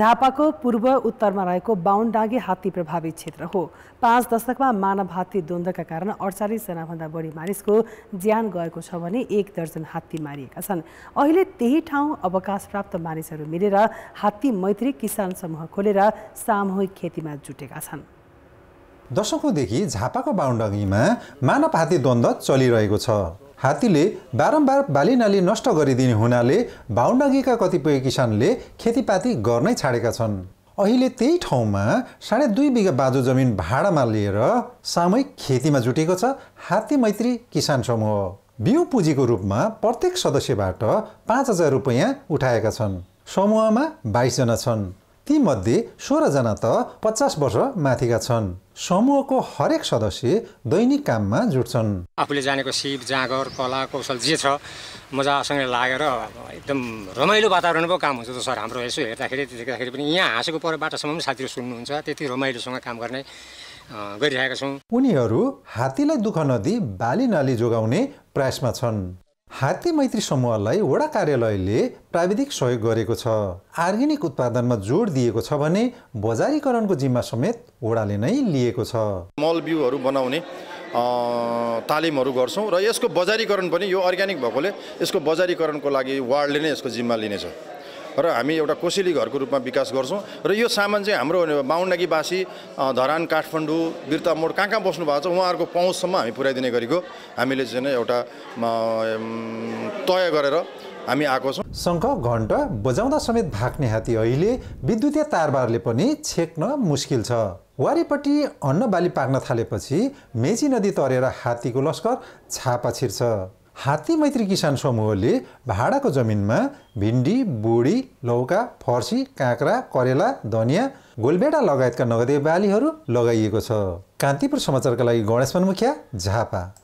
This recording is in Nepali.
झापाको पूर्व उत्तरमा रहेको बाहुनडाँगे हात्ती प्रभावित क्षेत्र हो पाँच दशकमा मानव हात्ती द्वन्द्वका कारण अडचालिसजनाभन्दा बढी मानिसको ज्यान गएको छ भने एक दर्जन हात्ती मारिएका छन् अहिले त्यही ठाउँ अवकाश प्राप्त मानिसहरू मिलेर हात्ती मैत्री किसान समूह खोलेर सामूहिक खेतीमा जुटेका छन् दशकौँदेखि झापाको बाहुनडाँगीमा मानव हात्ती द्वन्द्व चलिरहेको छ हात्तीले बारम्बार बाली नाली नष्ट गरिदिने हुनाले बाहुनागीका कतिपय किसानले खेतीपाती गर्नै छाडेका छन् अहिले त्यही ठाउँमा साढे दुई बिघा बाजु जमिन भाडामा लिएर सामूहिक खेतीमा जुटेको छ हात्ती मैत्री किसान समूह बिउ पुँजीको रूपमा प्रत्येक सदस्यबाट पाँच हजार रुपियाँ उठाएका छन् समूहमा बाइसजना छन् तीमध्ये सोह्रजना त पचास वर्ष माथिका छन् समूहको हरेक सदस्य दैनिक काममा जुट्छन् आफूले जानेको सिप जाँगर कला कौशल जे छ मजासँगले लागेर एकदम रमाइलो वातावरण पो काम हुन्छ त सर हाम्रो यसो हेर्दाखेरि देख्दाखेरि पनि यहाँ हाँसेको पर बाटोसम्म पनि साथीहरू सुन्नुहुन्छ त्यति रमाइलोसँग काम गर्ने गरिरहेका छौँ उनीहरू हात्तीलाई दुःख नदी बाली नाली जोगाउने प्रयासमा छन् हात्ती मैत्री समूहलाई वडा कार्यालयले प्राविधिक सहयोग गरेको छ आर्ग्यानिक उत्पादनमा जोड दिएको छ भने बजारीकरणको जिम्मा समेत वडाले नै लिएको छ मल बिउहरू बनाउने तालिमहरू गर्छौँ र यसको बजारीकरण पनि यो अर्ग्यानिक भएकोले यसको बजारीकरणको लागि वार्डले नै यसको जिम्मा लिनेछ र हामी एउटा कोसेली घरको रूपमा विकास गर्छौँ र यो सामान चाहिँ हाम्रो बाहुनाकीवासी धरान काठमाडौँ बिर्ता मोड कहाँ कहाँ बस्नु भएको छ उहाँहरूको पहुँचसम्म हामी पुर्याइदिने गरेको हामीले चाहिँ एउटा तय गरेर हामी आएको छौँ शङ्ख घण्ट बजाउँदा समेत भाग्ने हात्ती अहिले विद्युतीय तारबारले पनि छेक्न मुस्किल छ वारिपट्टि अन्न बाली पाक्न थालेपछि मेची नदी तरेर हात्तीको लस्कर छापा छिर्छ हात्ती मैत्री किसान समूहले भाडाको जमिनमा भिन्डी बुढी लौका फर्सी काँक्रा करेला धनियाँ गोलबेडा लगायतका नगदे बालीहरू लगाइएको छ कान्तिपुर समाचारका लागि गणेशमान मुखिया झापा